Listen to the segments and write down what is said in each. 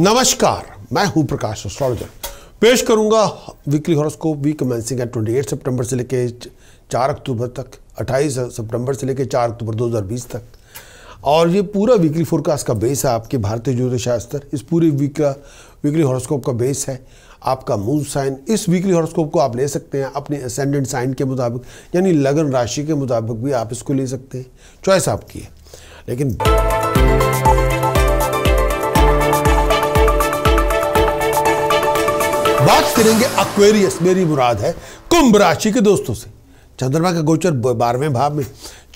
नमस्कार मैं हूं प्रकाश एस्ट्रोलॉजर पेश करूंगा वीकली हॉरोस्कोप वीक कमेंसिंग है 28 सितंबर से लेके 4 अक्टूबर तक 28 सितंबर से लेके 4 अक्टूबर 2020 तक और ये पूरा वीकली फोरकास्ट का बेस है आपके भारतीय ज्योतिष शास्त्र इस पूरे वीक का वीकली हॉरोस्कोप का बेस है आपका मून साइन इस वीकली हॉरोस्कोप को आप ले सकते हैं अपने असेंडेंट साइन के मुताबिक यानी लगन राशि के मुताबिक भी आप इसको ले सकते हैं चॉइस आपकी है लेकिन बात करेंगे अक्वेरियस मेरी मुराद है कुंभ राशि के दोस्तों से चंद्रमा का गोचर बारहवें भाव में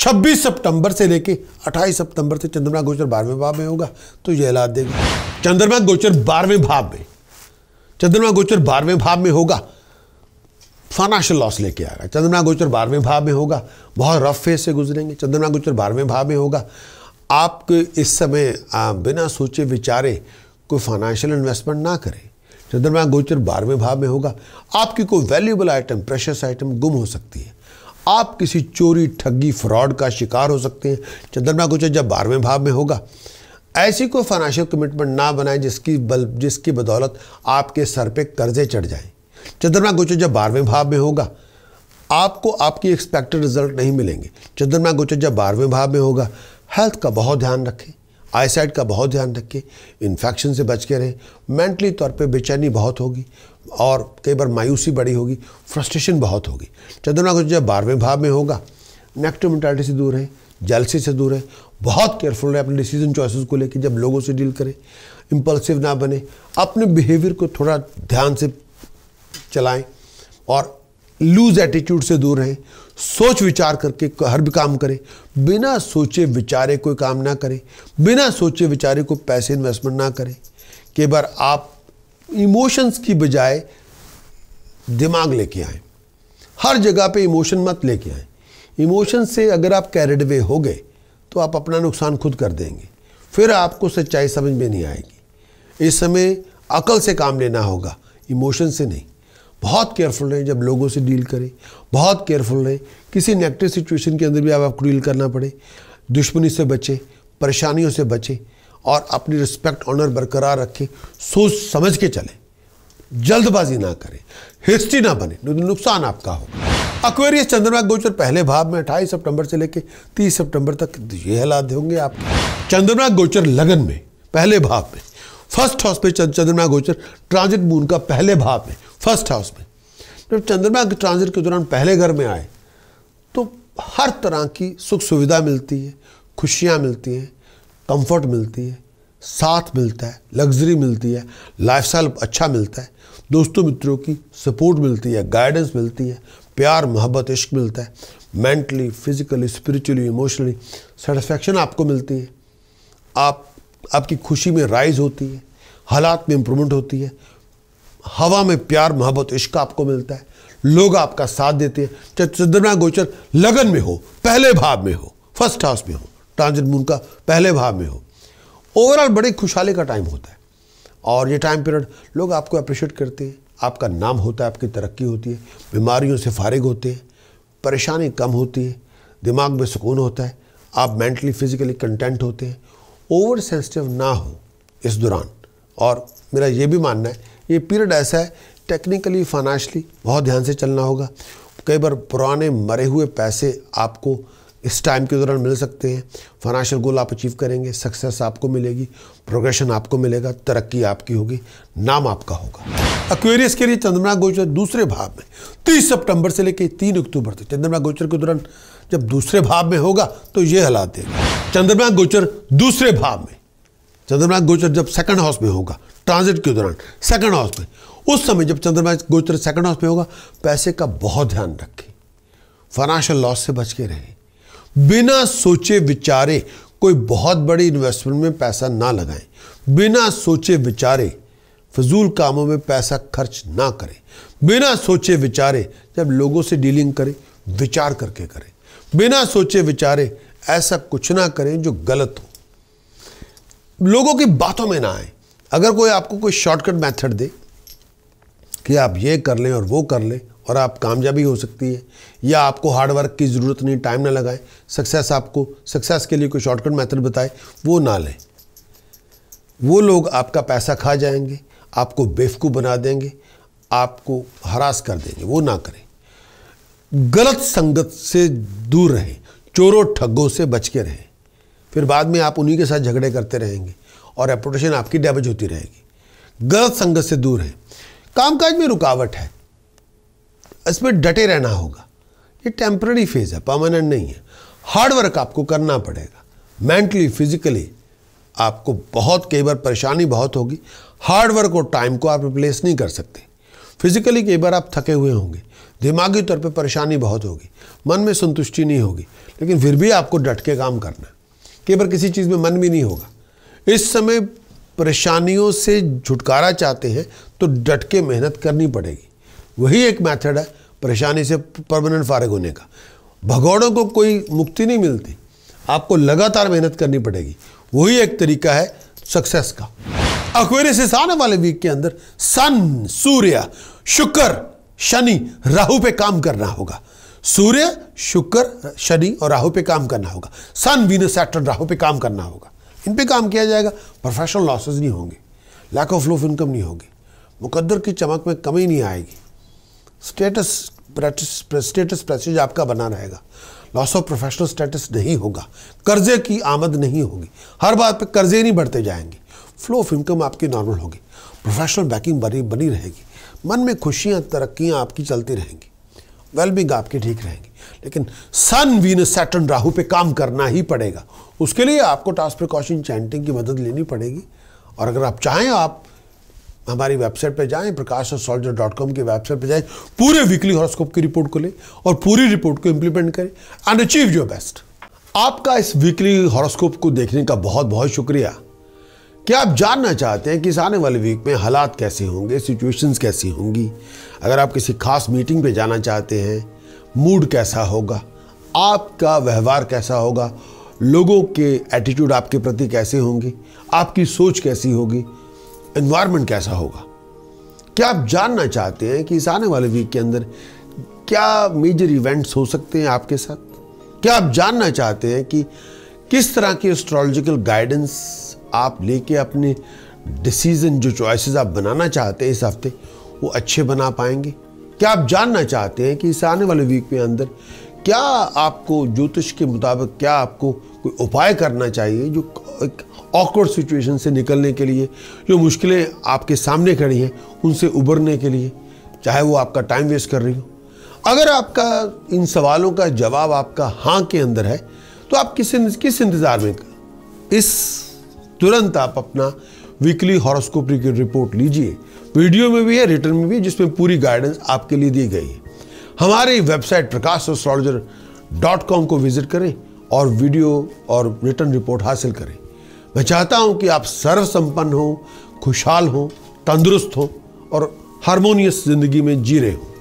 26 सितंबर से लेके 28 सितंबर से चंद्रमा गोचर बारहवें भाव में होगा तो यह ऐलान देंगे चंद्रमा गोचर बारहवें भाव में चंद्रमा गोचर बारहवें भाव में होगा फाइनेंशियल लॉस लेके आएगा चंद्रमा गोचर बारहवें भाव में होगा बहुत रफ फेज से गुजरेंगे चंद्रमा गोचर बारहवें भाव में होगा आपके इस समय बिना सोचे विचारे कोई फाइनेंशियल इन्वेस्टमेंट ना करें चंद्रमा गोचर बारहवें भाव में होगा आपकी कोई वैल्यूबल आइटम प्रेशस आइटम गुम हो सकती है आप किसी चोरी ठगी फ्रॉड का शिकार हो सकते हैं चंद्रमा गोचर जब बारहवें भाव में होगा ऐसी कोई फाइनेंशियल कमिटमेंट ना बनाएं जिसकी बल जिसकी बदौलत आपके सर पे कर्जे चढ़ जाएं चंद्रमा गोचर जब बारहवें भाव में होगा आपको आपकी एक्सपेक्टेड रिजल्ट नहीं मिलेंगे चंद्रमा गोचर जब बारहवें भाव में होगा हेल्थ का बहुत ध्यान रखें आईसाइट का बहुत ध्यान रखें इन्फेक्शन से बच के रहें मेंटली तौर पे बेचैनी बहुत होगी और कई बार मायूसी बड़ी होगी फ्रस्ट्रेशन बहुत होगी चंद्रमा कुछ जब बारहवें भाव में होगा नेगेटिव मेंटालिटी से दूर रहें जलसी से दूर रहें बहुत केयरफुल रहें अपने डिसीजन चॉइसेस को लेकर जब लोगों से डील करें इम्पल्सिव ना बने अपने बिहेवियर को थोड़ा ध्यान से चलाएं और लूज एटीट्यूड से दूर रहें सोच विचार करके हर भी काम करें बिना सोचे विचारे कोई काम ना करें बिना सोचे विचारे को पैसे इन्वेस्टमेंट ना करें कई बार आप इमोशंस की बजाय दिमाग लेके आए हर जगह पे इमोशन मत लेके आए इमोशन से अगर आप कैरिड वे हो गए तो आप अपना नुकसान खुद कर देंगे फिर आपको सच्चाई समझ में नहीं आएगी इस समय अकल से काम लेना होगा इमोशन से नहीं बहुत केयरफुल रहें जब लोगों से डील करें बहुत केयरफुल रहें किसी नेगेटिव सिचुएशन के अंदर भी आप आपको डील करना पड़े दुश्मनी से बचें परेशानियों से बचें और अपनी रिस्पेक्ट ऑनर बरकरार रखें सोच समझ के चलें जल्दबाजी ना करें हिस्ट्री ना बने नुकसान आपका हो अक्वेरियस चंद्रमा गोचर पहले भाव में अट्ठाईस सितंबर से लेकर तीस सितंबर तक ये हालात होंगे आप चंद्रमा गोचर लगन में पहले भाव में फर्स्ट हाउस में चंद्रमा गोचर ट्रांजिट मून का पहले भाव में फर्स्ट हाउस में जब चंद्रमा के ट्रांजिट के दौरान पहले घर में आए तो हर तरह की सुख सुविधा मिलती है खुशियाँ मिलती हैं कंफर्ट मिलती है साथ मिलता है लग्जरी मिलती है लाइफ अच्छा मिलता है दोस्तों मित्रों की सपोर्ट मिलती है गाइडेंस मिलती है प्यार मोहब्बत इश्क मिलता है mentally physically spiritually emotionally satisfaction आपको मिलती है आप आपकी खुशी में राइज होती है हालात में इम्प्रूवमेंट होती है हवा में प्यार मोहब्बत इश्क आपको मिलता है लोग आपका साथ देते हैं चाहे चंद्रमा गोचर लगन में हो पहले भाव में हो फर्स्ट हाउस में हो ट्रांजिट मून का पहले भाव में हो ओवरऑल बड़े खुशहाली का टाइम होता है और ये टाइम पीरियड लोग आपको अप्रिशिएट करते हैं आपका नाम होता है आपकी तरक्की होती है बीमारियों से फारिग होते हैं परेशानी कम होती है दिमाग में सुकून होता है आप मेंटली फिजिकली कंटेंट होते हैं ओवर सेंसिटिव ना हो इस दौरान और मेरा ये भी मानना है ये पीरियड ऐसा है टेक्निकली फाइनेंशली बहुत ध्यान से चलना होगा कई बार पुराने मरे हुए पैसे आपको इस टाइम के दौरान मिल सकते हैं फाइनेंशियल गोल आप अचीव करेंगे सक्सेस आपको मिलेगी प्रोग्रेशन आपको मिलेगा तरक्की आपकी होगी नाम आपका होगा अक्वेरियस के लिए चंद्रमा गोचर दूसरे भाव में तीस सितंबर से लेकर तीन अक्टूबर तक चंद्रमा गोचर के दौरान जब दूसरे भाव में होगा तो ये हालात देगा चंद्रमा गोचर दूसरे भाव में चंद्रमा गोचर जब सेकंड हाउस में होगा ट्रांजिट के दौरान सेकंड हाउस में उस समय जब चंद्रमा गोचर सेकंड हाउस में होगा पैसे का बहुत ध्यान रखें फाइनेंशियल लॉस से बच के रहें बिना सोचे विचारे कोई बहुत बड़ी इन्वेस्टमेंट में पैसा ना लगाएं बिना सोचे विचारे फजूल कामों में पैसा खर्च ना करें बिना सोचे विचारे जब लोगों से डीलिंग करें विचार करके करें बिना सोचे विचारे ऐसा कुछ ना करें जो गलत हो लोगों की बातों में ना आए अगर कोई आपको कोई शॉर्टकट मेथड दे कि आप ये कर लें और वो कर लें और आप कामयाबी हो सकती है या आपको हार्ड वर्क की ज़रूरत नहीं टाइम ना लगाएं सक्सेस आपको सक्सेस के लिए कोई शॉर्टकट मेथड बताए वो ना लें वो लोग आपका पैसा खा जाएंगे आपको बेवकूफ़ बना देंगे आपको हरास कर देंगे वो ना करें गलत संगत से दूर रहें चोरों ठगों से बच के रहें फिर बाद में आप उन्हीं के साथ झगड़े करते रहेंगे और रेपुटेशन आपकी डैमेज होती रहेगी गलत संगत से दूर रहें कामकाज में रुकावट है इसमें डटे रहना होगा ये टेम्प्ररी फेज़ है परमानेंट नहीं है हार्डवर्क आपको करना पड़ेगा मेंटली फिजिकली आपको बहुत कई बार परेशानी बहुत होगी हार्डवर्क और टाइम को आप रिप्लेस नहीं कर सकते फिजिकली कई बार आप थके हुए होंगे दिमागी तौर पे परेशानी बहुत होगी मन में संतुष्टि नहीं होगी लेकिन फिर भी आपको डट के काम करना कई बार किसी चीज़ में मन भी नहीं होगा इस समय परेशानियों से छुटकारा चाहते हैं तो डट के मेहनत करनी पड़ेगी वही एक मेथड है परेशानी से परमानेंट फारग होने का भगौड़ों को कोई मुक्ति नहीं मिलती आपको लगातार मेहनत करनी पड़ेगी वही एक तरीका है सक्सेस का अक्वेरियस से आने वाले वीक के अंदर सन सूर्य शुक्र शनि राहु पे काम करना होगा सूर्य शुक्र शनि और राहु पे काम करना होगा सन वीनस सैटर्न राहु पे काम करना होगा इन पे काम किया जाएगा प्रोफेशनल लॉसेस नहीं होंगे लैक ऑफ लूफ इनकम नहीं होगी मुकद्दर की चमक में कमी नहीं आएगी स्टेटस स्टेटस प्रेस्टीज आपका बना रहेगा लॉस ऑफ प्रोफेशनल स्टेटस नहीं होगा कर्जे की आमद नहीं होगी हर बात पे कर्जे ही नहीं बढ़ते जाएंगे फ्लो ऑफ इनकम आपकी नॉर्मल होगी प्रोफेशनल बैकिंग बनी बनी रहेगी मन में खुशियाँ तरक्कियाँ आपकी चलती रहेंगी वेलबिंग आपकी ठीक रहेंगी लेकिन सन वीन सैटन राहु पे काम करना ही पड़ेगा उसके लिए आपको टास्क प्रिकॉशन चैंटिंग की मदद लेनी पड़ेगी और अगर आप चाहें आप हमारी वेबसाइट पर जाएं Prakash astrologer dot com की वेबसाइट पर जाएं पूरे वीकली हॉरोस्कोप की रिपोर्ट को लें और पूरी रिपोर्ट को इम्प्लीमेंट करें एंड अचीव योर बेस्ट आपका इस वीकली हॉरोस्कोप को देखने का बहुत बहुत शुक्रिया क्या आप जानना चाहते हैं कि इस आने वाले वीक में हालात कैसे होंगे सिचुएशंस कैसी होंगी अगर आप किसी खास मीटिंग पे जाना चाहते हैं मूड कैसा होगा आपका व्यवहार कैसा होगा लोगों के एटीट्यूड आपके प्रति कैसे होंगे आपकी सोच कैसी होगी इन्वायरमेंट कैसा होगा क्या आप जानना चाहते हैं कि इस आने वाले वीक के अंदर क्या मेजर इवेंट्स हो सकते हैं आपके साथ क्या आप जानना चाहते हैं कि किस तरह की एस्ट्रोलॉजिकल गाइडेंस आप लेके अपने डिसीजन जो चॉइसेस आप बनाना चाहते हैं इस हफ्ते वो अच्छे बना पाएंगे क्या आप जानना चाहते हैं कि इस आने वाले वीक के अंदर क्या आपको ज्योतिष के मुताबिक क्या आपको कोई उपाय करना चाहिए जो एक ऑकवर्ड सिचुएशन से निकलने के लिए जो मुश्किलें आपके सामने खड़ी हैं उनसे उबरने के लिए चाहे वो आपका टाइम वेस्ट कर रही हो अगर आपका इन सवालों का जवाब आपका हाँ के अंदर है तो आप किस किस इंतज़ार में इस तुरंत आप अपना वीकली हॉरोस्कोप रिपोर्ट लीजिए वीडियो में भी है रिटर्न में भी जिसमें पूरी गाइडेंस आपके लिए दी गई है हमारी वेबसाइट प्रकाश डॉट कॉम को विजिट करें और वीडियो और रिटर्न रिपोर्ट हासिल करें मैं चाहता हूं कि आप सर्व संपन्न हो खुशहाल हो तंदुरुस्त हो और हारमोनियस जिंदगी में जी रहे हो